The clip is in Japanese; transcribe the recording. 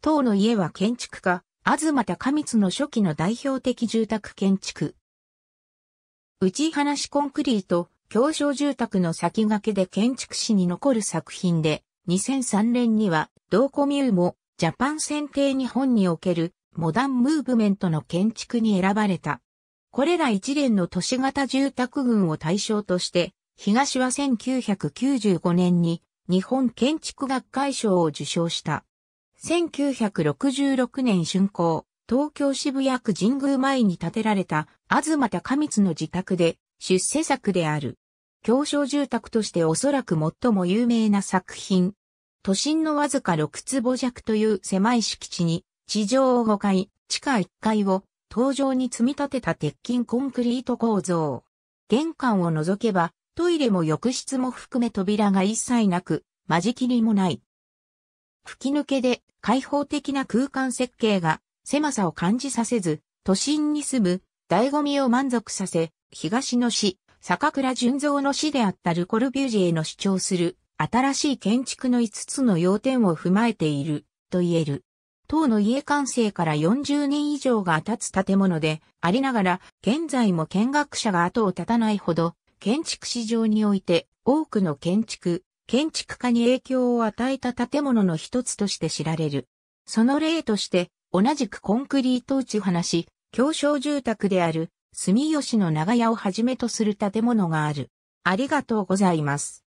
当の家は建築家、東みつの初期の代表的住宅建築。内話コンクリート、狭小住宅の先駆けで建築史に残る作品で、2003年には、同コミューも、ジャパン選定日本における、モダンムーブメントの建築に選ばれた。これら一連の都市型住宅群を対象として、東は1995年に日本建築学会賞を受賞した。1966年春行、東京渋谷区神宮前に建てられた、東みつの自宅で、出世作である。狭商住宅としておそらく最も有名な作品。都心のわずか6坪弱という狭い敷地に、地上5階、地下1階を、登場に積み立てた鉄筋コンクリート構造。玄関を除けば、トイレも浴室も含め扉が一切なく、間仕切りもない。吹き抜けで開放的な空間設計が狭さを感じさせず、都心に住む醍醐味を満足させ、東の市、坂倉純三の市であったルコルビュージェの主張する新しい建築の5つの要点を踏まえていると言える。当の家完成から40年以上が経つ建物でありながら、現在も見学者が後を絶たないほど、建築市場において多くの建築、建築家に影響を与えた建物の一つとして知られる。その例として、同じくコンクリート打ち放し、狭小住宅である、住吉の長屋をはじめとする建物がある。ありがとうございます。